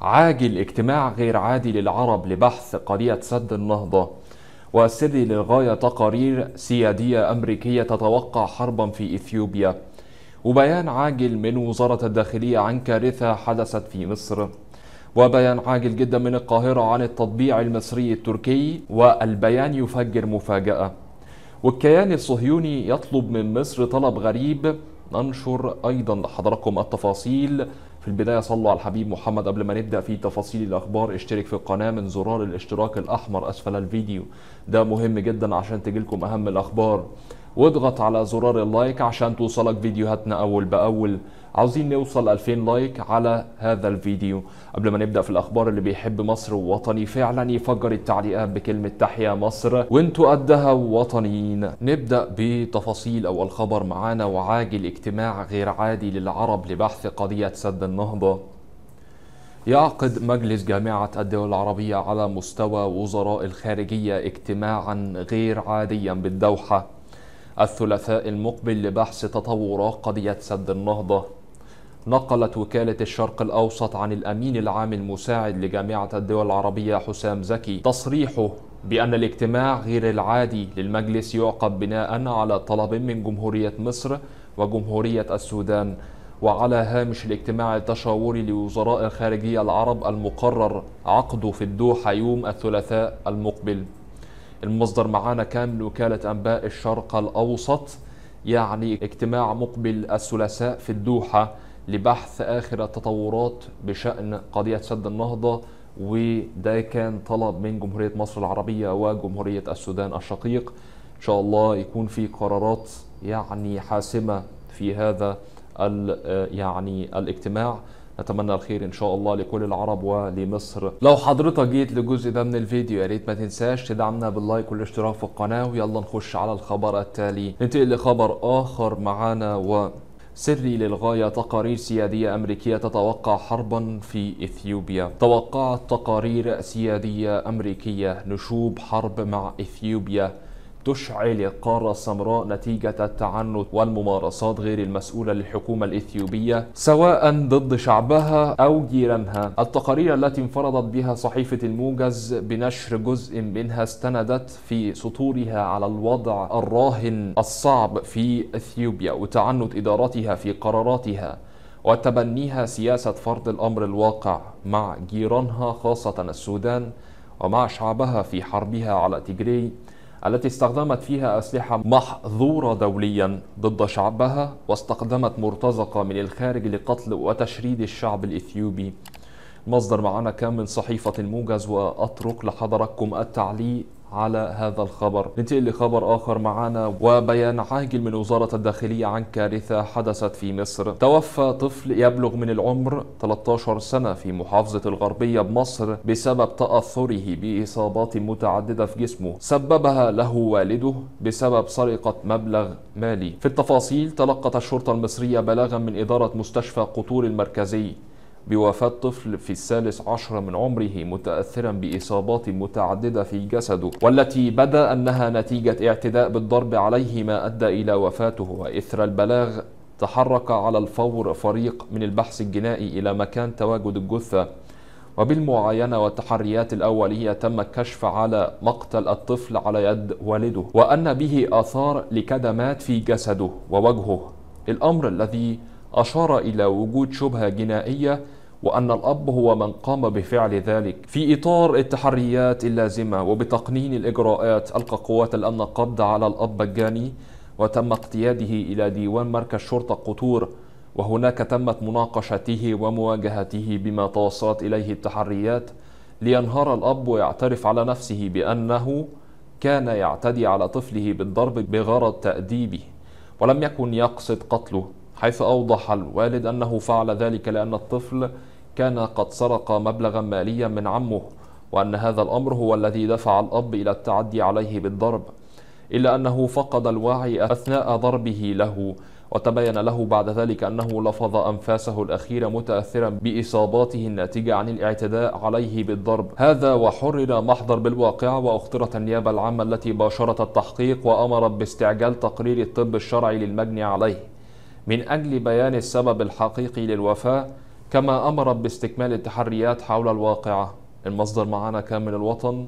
عاجل اجتماع غير عادي للعرب لبحث قضية سد النهضة وسري للغاية تقارير سيادية أمريكية تتوقع حربا في إثيوبيا وبيان عاجل من وزارة الداخلية عن كارثة حدثت في مصر وبيان عاجل جدا من القاهرة عن التطبيع المصري التركي والبيان يفجر مفاجأة والكيان الصهيوني يطلب من مصر طلب غريب ننشر أيضا لحضراتكم التفاصيل في البداية صلوا على الحبيب محمد قبل ما نبدأ في تفاصيل الأخبار اشترك في القناة من زرار الاشتراك الأحمر أسفل الفيديو ده مهم جدا عشان تجيلكم أهم الأخبار واضغط على زرار اللايك عشان توصلك فيديوهاتنا أول بأول عاوزين نوصل 2000 لايك على هذا الفيديو قبل ما نبدا في الاخبار اللي بيحب مصر ووطني فعلا يفجر التعليقات بكلمه تحيا مصر وانتوا قدها وطنيين نبدا بتفاصيل اول خبر معانا وعاجل اجتماع غير عادي للعرب لبحث قضيه سد النهضه يعقد مجلس جامعة الدول العربية على مستوى وزراء الخارجية اجتماعا غير عاديا بالدوحة الثلاثاء المقبل لبحث تطورات قضية سد النهضة نقلت وكالة الشرق الأوسط عن الأمين العام المساعد لجامعة الدول العربية حسام زكي تصريحه بأن الاجتماع غير العادي للمجلس يعقد بناء على طلب من جمهورية مصر وجمهورية السودان وعلى هامش الاجتماع التشاوري لوزراء الخارجية العرب المقرر عقده في الدوحة يوم الثلاثاء المقبل المصدر معانا كان وكالة أنباء الشرق الأوسط يعني اجتماع مقبل الثلاثاء في الدوحة لبحث آخر التطورات بشأن قضية سد النهضة وده كان طلب من جمهورية مصر العربية وجمهورية السودان الشقيق إن شاء الله يكون في قرارات يعني حاسمة في هذا يعني الاجتماع نتمنى الخير ان شاء الله لكل العرب ولمصر لو حضرتك جيت للجزء ده من الفيديو يا ريت ما تنساش تدعمنا باللايك والاشتراك في القناه ويلا نخش على الخبر التالي ننتقل لخبر اخر معانا و سري للغاية تقارير سيادية أمريكية تتوقع حربا في إثيوبيا توقعت تقارير سيادية أمريكية نشوب حرب مع إثيوبيا تشعل القارة السمراء نتيجة التعنت والممارسات غير المسؤولة للحكومة الإثيوبية سواء ضد شعبها أو جيرانها التقارير التي انفردت بها صحيفة الموجز بنشر جزء منها استندت في سطورها على الوضع الراهن الصعب في إثيوبيا وتعنت إدارتها في قراراتها وتبنيها سياسة فرض الأمر الواقع مع جيرانها خاصة السودان ومع شعبها في حربها على تجري التي استخدمت فيها أسلحة محظورة دوليا ضد شعبها واستخدمت مرتزقة من الخارج لقتل وتشريد الشعب الإثيوبي مصدر معنا كان من صحيفة الموجز وأترك لحضراتكم التعليق على هذا الخبر ننتقل لخبر آخر معنا وبيان عاجل من وزارة الداخلية عن كارثة حدثت في مصر توفى طفل يبلغ من العمر 13 سنة في محافظة الغربية بمصر بسبب تأثره بإصابات متعددة في جسمه سببها له والده بسبب سرقة مبلغ مالي في التفاصيل تلقت الشرطة المصرية بلاغا من إدارة مستشفى قطور المركزي بوفاة طفل في الثالث عشر من عمره متأثرا بإصابات متعددة في جسده والتي بدا أنها نتيجة اعتداء بالضرب عليه ما أدى إلى وفاته وإثر البلاغ تحرك على الفور فريق من البحث الجنائي إلى مكان تواجد الجثة وبالمعاينة والتحريات الأولية تم الكشف على مقتل الطفل على يد والده وأن به آثار لكدمات في جسده ووجهه الأمر الذي أشار إلى وجود شبهة جنائية وأن الأب هو من قام بفعل ذلك في إطار التحريات اللازمة وبتقنين الإجراءات ألقى قوات الأمن القبض على الأب الجاني وتم اقتياده إلى ديوان مركز شرطة قطور وهناك تمت مناقشته ومواجهته بما توصلت إليه التحريات لينهار الأب ويعترف على نفسه بأنه كان يعتدي على طفله بالضرب بغرض تأديبه ولم يكن يقصد قتله حيث أوضح الوالد أنه فعل ذلك لأن الطفل كان قد سرق مبلغا ماليا من عمه وأن هذا الأمر هو الذي دفع الأب إلى التعدي عليه بالضرب إلا أنه فقد الوعي أثناء ضربه له وتبين له بعد ذلك أنه لفظ أنفاسه الأخيرة متأثرا بإصاباته الناتجة عن الاعتداء عليه بالضرب هذا وحرر محضر بالواقع وأخطرت النيابة العامة التي باشرت التحقيق وأمرت باستعجال تقرير الطب الشرعي للمجني عليه من أجل بيان السبب الحقيقي للوفاة كما أمر باستكمال التحريات حول الواقعة المصدر معنا كامل الوطن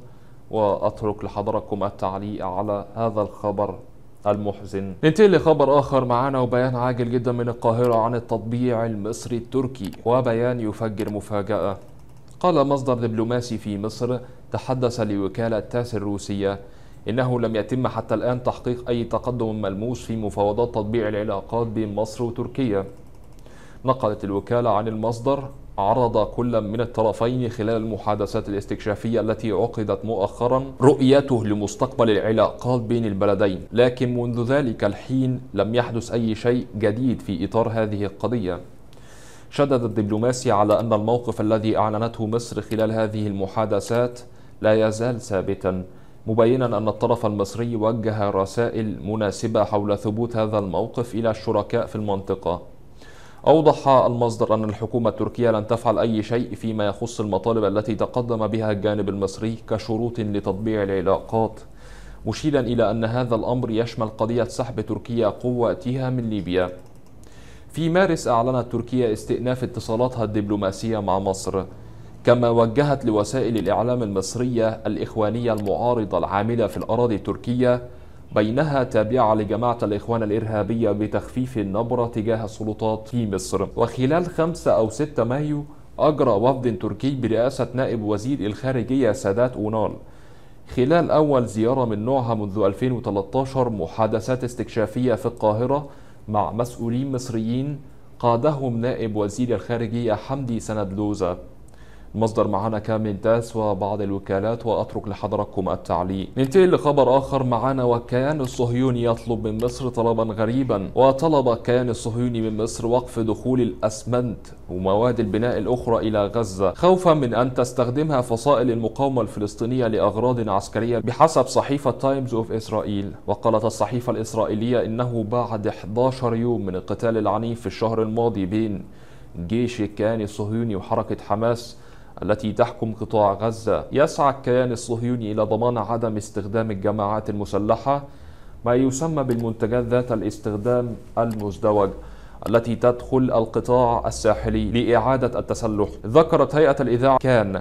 وأترك لحضركم التعليق على هذا الخبر المحزن ننتقل لخبر آخر معانا وبيان عاجل جدا من القاهرة عن التطبيع المصري التركي وبيان يفجر مفاجأة قال مصدر دبلوماسي في مصر تحدث لوكالة تاس الروسية إنه لم يتم حتى الآن تحقيق أي تقدم ملموس في مفاوضات تطبيع العلاقات بين مصر وتركيا نقلت الوكالة عن المصدر عرض كل من الطرفين خلال المحادثات الاستكشافية التي عقدت مؤخرا رؤيته لمستقبل العلاقات بين البلدين لكن منذ ذلك الحين لم يحدث أي شيء جديد في إطار هذه القضية شدد الدبلوماسي على أن الموقف الذي أعلنته مصر خلال هذه المحادثات لا يزال ثابتا مبينا أن الطرف المصري وجه رسائل مناسبة حول ثبوت هذا الموقف إلى الشركاء في المنطقة أوضح المصدر أن الحكومة التركية لن تفعل أي شيء فيما يخص المطالب التي تقدم بها الجانب المصري كشروط لتطبيع العلاقات مشيرا إلى أن هذا الأمر يشمل قضية سحب تركيا قواتها من ليبيا في مارس أعلنت تركيا استئناف اتصالاتها الدبلوماسية مع مصر كما وجهت لوسائل الإعلام المصرية الإخوانية المعارضة العاملة في الأراضي التركية بينها تابعة لجماعة الإخوان الإرهابية بتخفيف النبرة تجاه السلطات في مصر وخلال 5 أو 6 مايو أجرى وفد تركي برئاسة نائب وزير الخارجية سادات أونال خلال أول زيارة من نوعها منذ 2013 محادثات استكشافية في القاهرة مع مسؤولين مصريين قادهم نائب وزير الخارجية حمدي سند لوزة المصدر معنا كامل داس وبعض الوكالات وأترك لحضراتكم التعليق ننتقل لخبر آخر معنا وكيان الصهيوني يطلب من مصر طلبا غريبا وطلب الكيان الصهيوني من مصر وقف دخول الأسمنت ومواد البناء الأخرى إلى غزة خوفا من أن تستخدمها فصائل المقاومة الفلسطينية لأغراض عسكرية بحسب صحيفة تايمز أوف إسرائيل وقالت الصحيفة الإسرائيلية إنه بعد 11 يوم من القتال العنيف في الشهر الماضي بين جيش الكيان الصهيوني وحركة حماس التي تحكم قطاع غزة يسعى الكيان الصهيوني إلى ضمان عدم استخدام الجماعات المسلحة ما يسمى بالمنتجات ذات الاستخدام المزدوج التي تدخل القطاع الساحلي لإعادة التسلح ذكرت هيئة الإذاعة كان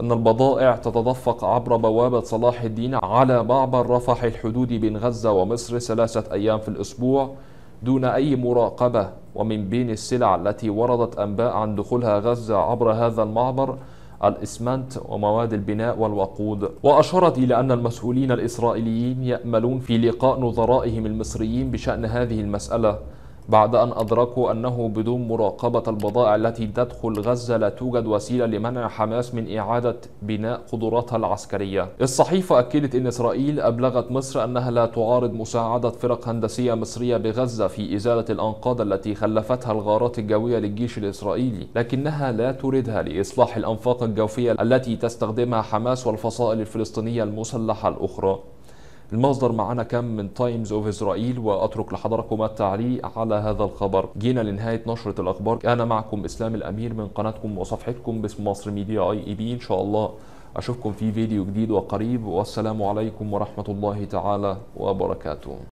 أن البضائع تتدفق عبر بوابة صلاح الدين على معبر رفح الحدود بين غزة ومصر ثلاثة أيام في الأسبوع دون أي مراقبة ومن بين السلع التي وردت أنباء عن دخولها غزة عبر هذا المعبر الإسمنت ومواد البناء والوقود وأشارت إلى أن المسؤولين الإسرائيليين يأملون في لقاء نظرائهم المصريين بشأن هذه المسألة بعد أن أدركوا أنه بدون مراقبة البضائع التي تدخل غزة لا توجد وسيلة لمنع حماس من إعادة بناء قدراتها العسكرية الصحيفة أكدت أن إسرائيل أبلغت مصر أنها لا تعارض مساعدة فرق هندسية مصرية بغزة في إزالة الأنقاض التي خلفتها الغارات الجوية للجيش الإسرائيلي لكنها لا تريدها لإصلاح الأنفاق الجوفية التي تستخدمها حماس والفصائل الفلسطينية المسلحة الأخرى المصدر معانا كان من تايمز اوف اسرائيل واترك لحضركم التعليق على هذا الخبر جينا لنهايه نشره الاخبار انا معكم اسلام الامير من قناتكم وصفحتكم باسم مصر ميديا اي اي بي ان شاء الله اشوفكم في فيديو جديد وقريب والسلام عليكم ورحمه الله تعالى وبركاته